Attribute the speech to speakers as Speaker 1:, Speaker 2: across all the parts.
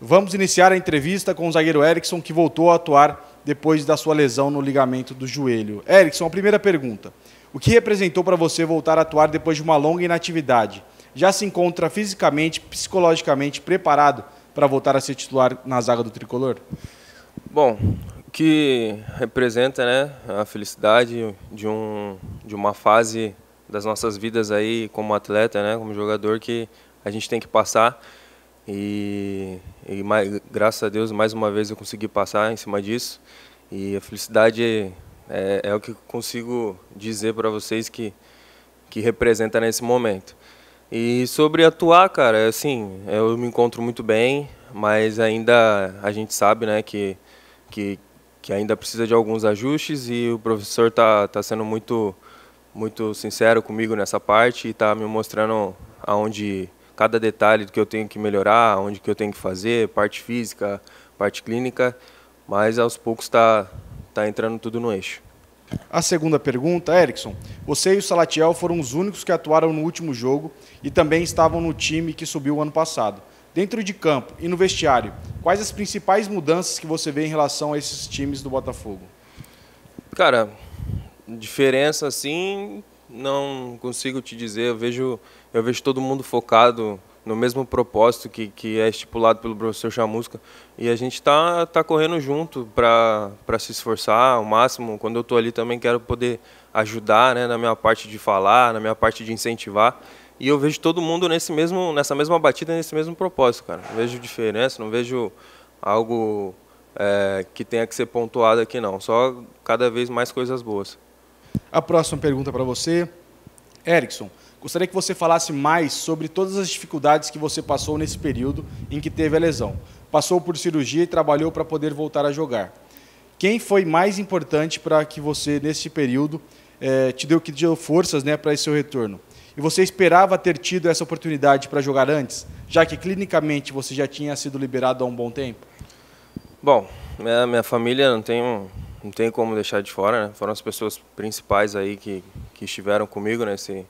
Speaker 1: Vamos iniciar a entrevista com o zagueiro Erickson, que voltou a atuar depois da sua lesão no ligamento do joelho. Erickson, a primeira pergunta. O que representou para você voltar a atuar depois de uma longa inatividade? Já se encontra fisicamente, psicologicamente preparado para voltar a ser titular na zaga do tricolor?
Speaker 2: Bom, o que representa né, a felicidade de, um, de uma fase das nossas vidas aí como atleta, né, como jogador que a gente tem que passar. E, e mais, graças a Deus, mais uma vez eu consegui passar em cima disso. E a felicidade é, é o que consigo dizer para vocês que, que representa nesse momento. E sobre atuar, cara, assim, eu me encontro muito bem, mas ainda a gente sabe, né, que, que, que ainda precisa de alguns ajustes e o professor tá, tá sendo muito, muito sincero comigo nessa parte e tá me mostrando aonde cada detalhe do que eu tenho que melhorar, onde que eu tenho que fazer, parte física, parte clínica, mas aos poucos está tá entrando tudo no eixo.
Speaker 1: A segunda pergunta, Erickson. Você e o Salatiel foram os únicos que atuaram no último jogo e também estavam no time que subiu o ano passado. Dentro de campo e no vestiário, quais as principais mudanças que você vê em relação a esses times do Botafogo?
Speaker 2: Cara, diferença assim, não consigo te dizer, eu vejo, eu vejo todo mundo focado no mesmo propósito que, que é estipulado pelo professor Chamusca e a gente está tá correndo junto para se esforçar ao máximo. Quando eu estou ali também quero poder ajudar né, na minha parte de falar, na minha parte de incentivar. E eu vejo todo mundo nesse mesmo, nessa mesma batida, nesse mesmo propósito, cara. Não vejo diferença, não vejo algo é, que tenha que ser pontuado aqui, não. Só cada vez mais coisas boas.
Speaker 1: A próxima pergunta para você, Erickson. Gostaria que você falasse mais sobre todas as dificuldades que você passou nesse período em que teve a lesão. Passou por cirurgia e trabalhou para poder voltar a jogar. Quem foi mais importante para que você, nesse período, eh, te deu que deu forças né, para esse seu retorno? E você esperava ter tido essa oportunidade para jogar antes, já que clinicamente você já tinha sido liberado há um bom tempo?
Speaker 2: Bom, minha, família não tem não tem como deixar de fora, né? Foram as pessoas principais aí que, que estiveram comigo nesse,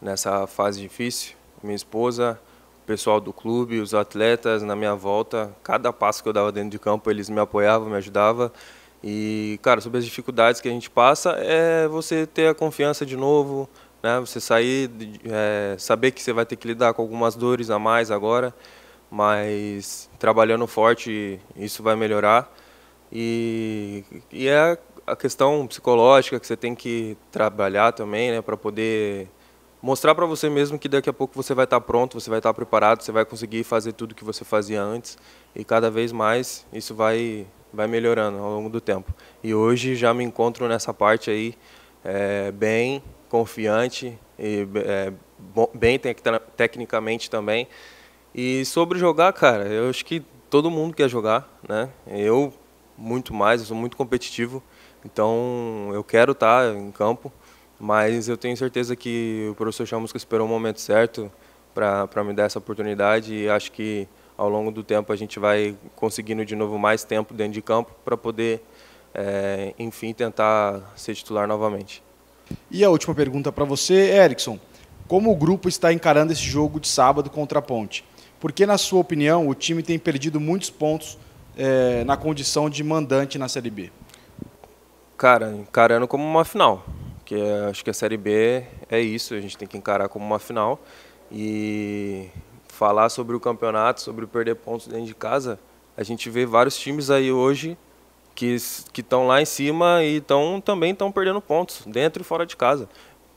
Speaker 2: nessa fase difícil. Minha esposa, o pessoal do clube, os atletas na minha volta. Cada passo que eu dava dentro de campo, eles me apoiavam, me ajudavam. E, cara, sobre as dificuldades que a gente passa, é você ter a confiança de novo, né? Você sair, é, saber que você vai ter que lidar com algumas dores a mais agora, mas trabalhando forte, isso vai melhorar. E, e é a questão psicológica que você tem que trabalhar também, né, para poder mostrar para você mesmo que daqui a pouco você vai estar tá pronto, você vai estar tá preparado, você vai conseguir fazer tudo que você fazia antes e cada vez mais isso vai vai melhorando ao longo do tempo. E hoje já me encontro nessa parte aí é, bem confiante e é, bem te tecnicamente também. E sobre jogar, cara, eu acho que todo mundo quer jogar, né? Eu muito mais, eu sou muito competitivo, então eu quero estar tá em campo, mas eu tenho certeza que o professor Chamusca esperou o momento certo para me dar essa oportunidade e acho que ao longo do tempo a gente vai conseguindo de novo mais tempo dentro de campo para poder, é, enfim, tentar ser titular novamente.
Speaker 1: E a última pergunta para você, Erickson. Como o grupo está encarando esse jogo de sábado contra a Ponte? Porque, na sua opinião, o time tem perdido muitos pontos é, na condição de mandante na Série B? Cara, encarando como uma final.
Speaker 2: Que é, acho que a Série B é isso, a gente tem que encarar como uma final. E falar sobre o campeonato, sobre perder pontos dentro de casa, a gente vê vários times aí hoje que estão lá em cima e tão, também estão perdendo pontos, dentro e fora de casa.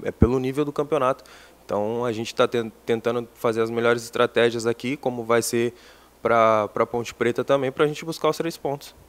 Speaker 2: É pelo nível do campeonato. Então a gente está tentando fazer as melhores estratégias aqui, como vai ser para Ponte Preta também, para a gente buscar os três pontos.